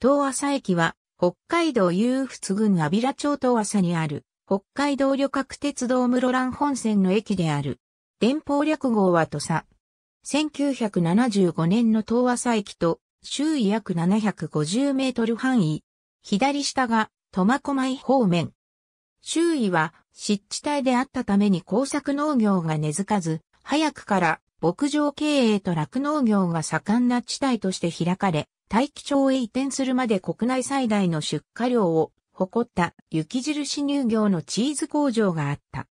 東佐駅は、北海道有仏郡安平町東佐にある、北海道旅客鉄道室蘭本線の駅である。電報略号は土佐。1975年の東佐駅と、周囲約750メートル範囲。左下が、苫小牧方面。周囲は、湿地帯であったために工作農業が根付かず、早くから牧場経営と酪農業が盛んな地帯として開かれ、大気町へ移転するまで国内最大の出荷量を誇った雪印乳業のチーズ工場があった。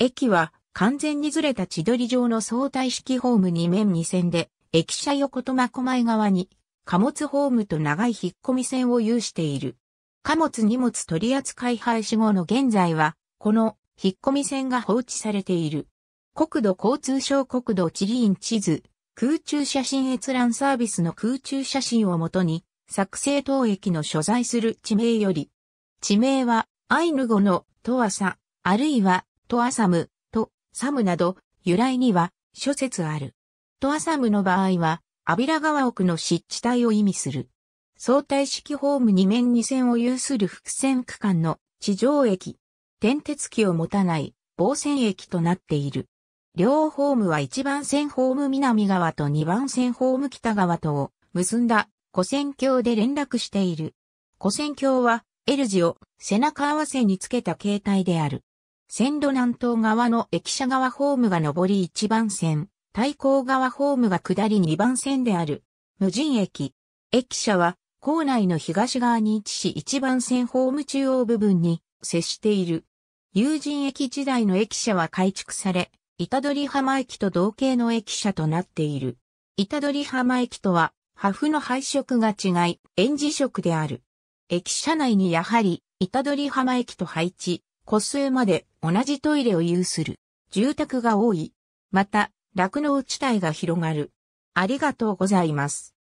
駅は完全にずれた千鳥城の相対式ホーム2面2線で、駅舎横苫小前側に貨物ホームと長い引っ込み線を有している。貨物荷物取扱廃止後の現在は、この引っ込み線が放置されている。国土交通省国土地理院地図、空中写真閲覧サービスの空中写真をもとに、作成当駅の所在する地名より、地名は、アイヌ語の、トアサ、あるいは、トアサム、と、サムなど、由来には、諸説ある。トアサムの場合は、アビラ川奥の湿地帯を意味する。相対式ホーム2面2線を有する伏線区間の地上駅。転鉄機を持たない、防線駅となっている。両ホームは1番線ホーム南側と2番線ホーム北側とを結んだ古線橋で連絡している。古線橋は L 字を背中合わせにつけた形態である。線路南東側の駅舎側ホームが上り1番線、対向側ホームが下り2番線である。無人駅。駅舎は構内の東側に位置し1番線ホーム中央部分に接している。有人駅時代の駅舎は改築され、板取浜駅と同型の駅舎となっている。板取浜駅とは、破風の配色が違い、園児色である。駅舎内にやはり、板取浜駅と配置、個数まで同じトイレを有する。住宅が多い。また、酪農地帯が広がる。ありがとうございます。